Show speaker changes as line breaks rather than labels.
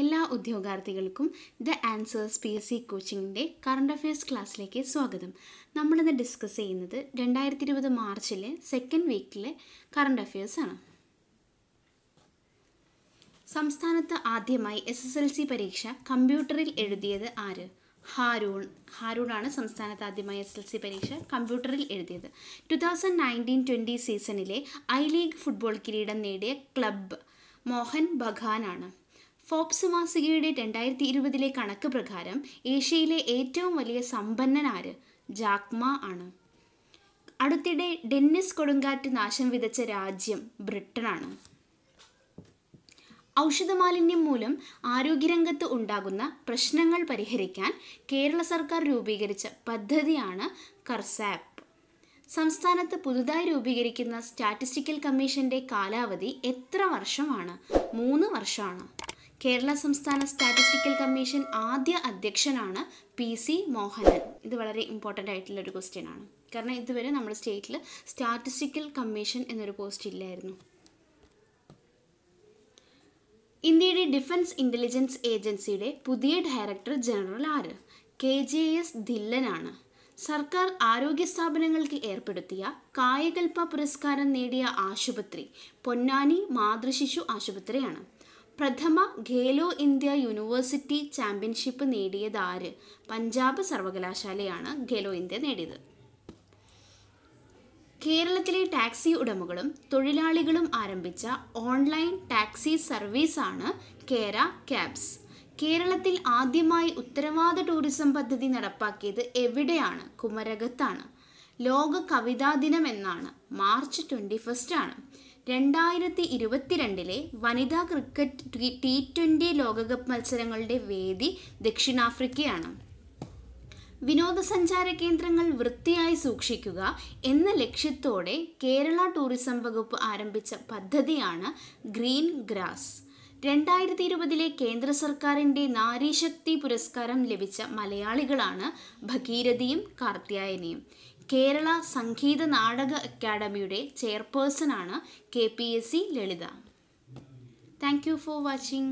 എല്ലാ ഉദ്യോഗാർത്ഥികൾക്കും the answers P S C കോച്ചിങ്ങിൻ്റെ കറണ്ട് അഫയേഴ്സ് ക്ലാസ്സിലേക്ക് സ്വാഗതം നമ്മളിന്ന് ഡിസ്കസ് ചെയ്യുന്നത് രണ്ടായിരത്തി ഇരുപത് മാർച്ചിലെ സെക്കൻഡ് വീക്കിലെ കറണ്ട് ആണ് സംസ്ഥാനത്ത് ആദ്യമായി എസ് എസ് എൽ സി പരീക്ഷ കമ്പ്യൂട്ടറിൽ എഴുതിയത് ആര് ഹാരൂൺ ഹാരൂണാണ് സംസ്ഥാനത്ത് ആദ്യമായി എസ് എൽ സി പരീക്ഷ കമ്പ്യൂട്ടറിൽ എഴുതിയത് ടു തൗസൻഡ് നയൻറ്റീൻ ട്വൻറ്റി സീസണിലെ ഐ ലീഗ് ഫുട്ബോൾ കിരീടം നേടിയ ക്ലബ്ബ് മോഹൻ ബഗാനാണ് ഫോപ്സ് മാസികയുടെ രണ്ടായിരത്തി ഇരുപതിലെ കണക്ക് പ്രകാരം ഏഷ്യയിലെ ഏറ്റവും വലിയ സമ്പന്നൻ ആര് ജാക്മ ആണ് അടുത്തിടെ ഡെന്നിസ് കൊടുങ്കാറ്റ് നാശം വിതച്ച രാജ്യം ബ്രിട്ടനാണ് ഔഷധ മാലിന്യം മൂലം ആരോഗ്യരംഗത്ത് ഉണ്ടാകുന്ന പ്രശ്നങ്ങൾ പരിഹരിക്കാൻ കേരള സർക്കാർ രൂപീകരിച്ച പദ്ധതിയാണ് കർസാപ്പ് സംസ്ഥാനത്ത് പുതുതായി രൂപീകരിക്കുന്ന സ്റ്റാറ്റിസ്റ്റിക്കൽ കമ്മീഷന്റെ കാലാവധി എത്ര വർഷമാണ് മൂന്ന് വർഷമാണ് കേരള സംസ്ഥാന സ്റ്റാറ്റിസ്റ്റിക്കൽ കമ്മീഷൻ ആദ്യ അധ്യക്ഷനാണ് പി സി മോഹനൻ ഇത് വളരെ ഇമ്പോർട്ടൻ്റ് ആയിട്ടുള്ള ഒരു ക്വസ്റ്റ്യൻ ആണ് കാരണം ഇതുവരെ നമ്മുടെ സ്റ്റേറ്റിൽ സ്റ്റാറ്റിസ്റ്റിക്കൽ കമ്മീഷൻ എന്നൊരു പോസ്റ്റ് ഇല്ലായിരുന്നു ഇന്ത്യയുടെ ഡിഫൻസ് ഇൻ്റലിജൻസ് ഏജൻസിയുടെ പുതിയ director general R K J S ധില്ലനാണ് സർക്കാർ ആരോഗ്യ സ്ഥാപനങ്ങൾക്ക് ഏർപ്പെടുത്തിയ കായകൽപ്പ പുരസ്കാരം നേടിയ ആശുപത്രി പൊന്നാനി മാതൃശിശു ആശുപത്രിയാണ് പ്രഥമ ഖേലോ ഇന്ത്യ യൂണിവേഴ്സിറ്റി ചാമ്പ്യൻഷിപ്പ് നേടിയത് ആര് പഞ്ചാബ് സർവകലാശാലയാണ് ഖേലോ ഇന്ത്യ നേടിയത് കേരളത്തിലെ ടാക്സി ഉടമകളും തൊഴിലാളികളും ആരംഭിച്ച ഓൺലൈൻ ടാക്സി സർവീസാണ് കേര ക്യാബ്സ് കേരളത്തിൽ ആദ്യമായി ഉത്തരവാദ ടൂറിസം പദ്ധതി നടപ്പാക്കിയത് എവിടെയാണ് കുമരകത്താണ് ലോക കവിതാ ദിനം എന്നാണ് മാർച്ച് ട്വൻറ്റി ഫസ്റ്റ് ആണ് രണ്ടായിരത്തി ഇരുപത്തിരണ്ടിലെ വനിതാ ക്രിക്കറ്റ് ടി ട്വൻ്റി ലോകകപ്പ് മത്സരങ്ങളുടെ വേദി ദക്ഷിണാഫ്രിക്കയാണ് വിനോദസഞ്ചാര കേന്ദ്രങ്ങൾ വൃത്തിയായി സൂക്ഷിക്കുക എന്ന ലക്ഷ്യത്തോടെ കേരള ടൂറിസം വകുപ്പ് ആരംഭിച്ച പദ്ധതിയാണ് ഗ്രീൻ ഗ്രാസ് രണ്ടായിരത്തി ഇരുപതിലെ കേന്ദ്ര സർക്കാരിൻ്റെ നാരീശക്തി പുരസ്കാരം ലഭിച്ച മലയാളികളാണ് ഭഗീരഥിയും കാർത്യായനിയും കേരള സംഗീത നാടക അക്കാദമിയുടെ ആണ് K P S C Lalitha thank you for watching